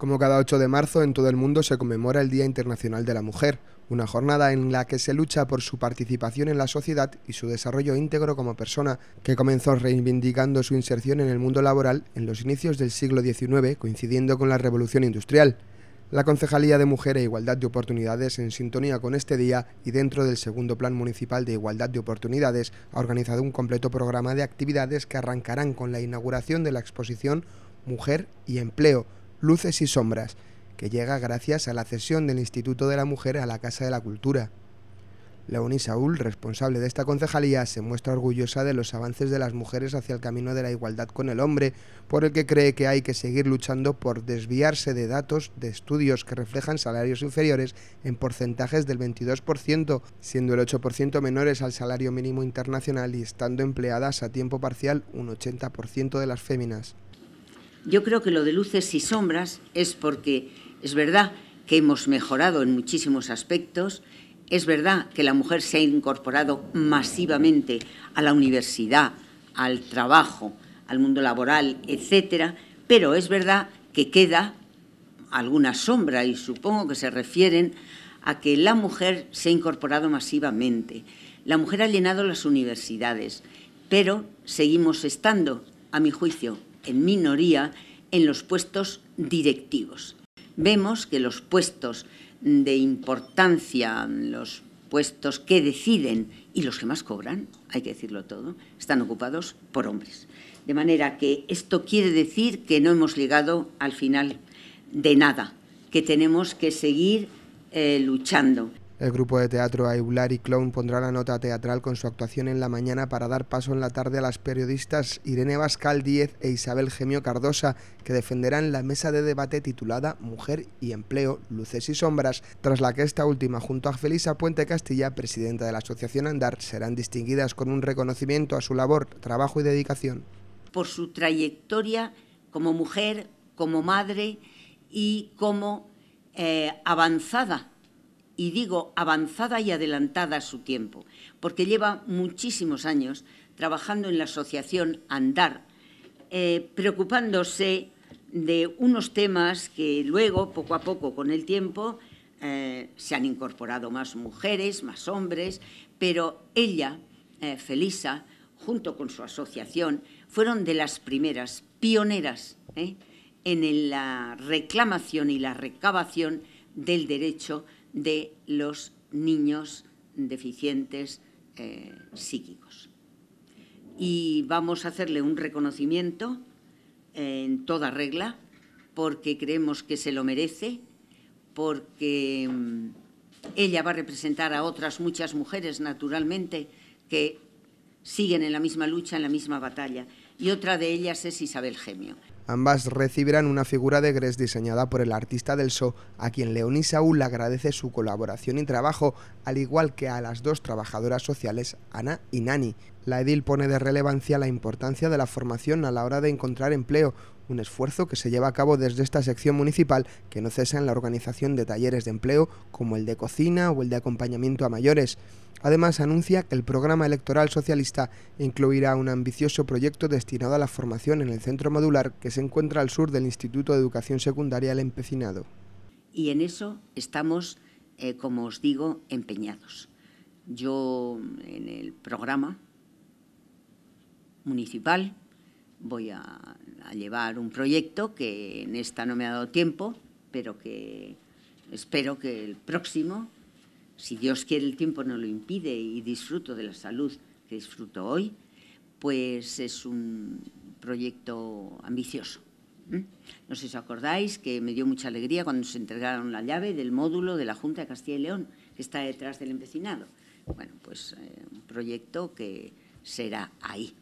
Como cada 8 de marzo en todo el mundo se conmemora el Día Internacional de la Mujer, una jornada en la que se lucha por su participación en la sociedad y su desarrollo íntegro como persona, que comenzó reivindicando su inserción en el mundo laboral en los inicios del siglo XIX, coincidiendo con la Revolución Industrial. La Concejalía de Mujer e Igualdad de Oportunidades, en sintonía con este día y dentro del segundo Plan Municipal de Igualdad de Oportunidades, ha organizado un completo programa de actividades que arrancarán con la inauguración de la exposición Mujer y Empleo, Luces y Sombras, que llega gracias a la cesión del Instituto de la Mujer a la Casa de la Cultura. Leoni Saúl, responsable de esta concejalía, se muestra orgullosa de los avances de las mujeres hacia el camino de la igualdad con el hombre, por el que cree que hay que seguir luchando por desviarse de datos de estudios que reflejan salarios inferiores en porcentajes del 22%, siendo el 8% menores al salario mínimo internacional y estando empleadas a tiempo parcial un 80% de las féminas. Yo creo que lo de luces y sombras es porque es verdad que hemos mejorado en muchísimos aspectos, es verdad que la mujer se ha incorporado masivamente a la universidad, al trabajo, al mundo laboral, etcétera, pero es verdad que queda alguna sombra y supongo que se refieren a que la mujer se ha incorporado masivamente. La mujer ha llenado las universidades, pero seguimos estando, a mi juicio, en minoría en los puestos directivos. Vemos que los puestos de importancia, los puestos que deciden y los que más cobran, hay que decirlo todo, están ocupados por hombres. De manera que esto quiere decir que no hemos llegado al final de nada, que tenemos que seguir eh, luchando el grupo de teatro Aibular y Clown pondrá la nota teatral con su actuación en la mañana para dar paso en la tarde a las periodistas Irene Bascal Díez e Isabel Gemio Cardosa, que defenderán la mesa de debate titulada Mujer y Empleo, Luces y Sombras, tras la que esta última, junto a Felisa Puente Castilla, presidenta de la Asociación Andar, serán distinguidas con un reconocimiento a su labor, trabajo y dedicación. Por su trayectoria como mujer, como madre y como eh, avanzada y digo avanzada y adelantada a su tiempo, porque lleva muchísimos años trabajando en la asociación Andar, eh, preocupándose de unos temas que luego, poco a poco, con el tiempo, eh, se han incorporado más mujeres, más hombres, pero ella, eh, Felisa, junto con su asociación, fueron de las primeras, pioneras, en la reclamación y la recabación del derecho de los niños deficientes eh, psíquicos. Y vamos a hacerle un reconocimiento eh, en toda regla, porque creemos que se lo merece, porque mm, ella va a representar a otras muchas mujeres, naturalmente, que siguen en la misma lucha, en la misma batalla. Y otra de ellas es Isabel Gemio. Ambas recibirán una figura de Gres diseñada por el artista del show, a quien Leonie Saúl agradece su colaboración y trabajo, al igual que a las dos trabajadoras sociales, Ana y Nani. La edil pone de relevancia la importancia de la formación a la hora de encontrar empleo, un esfuerzo que se lleva a cabo desde esta sección municipal que no cesa en la organización de talleres de empleo como el de cocina o el de acompañamiento a mayores. Además, anuncia que el programa electoral socialista incluirá un ambicioso proyecto destinado a la formación en el centro modular que se encuentra al sur del Instituto de Educación Secundaria El Empecinado. Y en eso estamos, eh, como os digo, empeñados. Yo en el programa municipal voy a a llevar un proyecto que en esta no me ha dado tiempo, pero que espero que el próximo, si Dios quiere el tiempo no lo impide y disfruto de la salud que disfruto hoy, pues es un proyecto ambicioso. No sé si os acordáis que me dio mucha alegría cuando se entregaron la llave del módulo de la Junta de Castilla y León, que está detrás del empecinado. Bueno, pues eh, un proyecto que será ahí.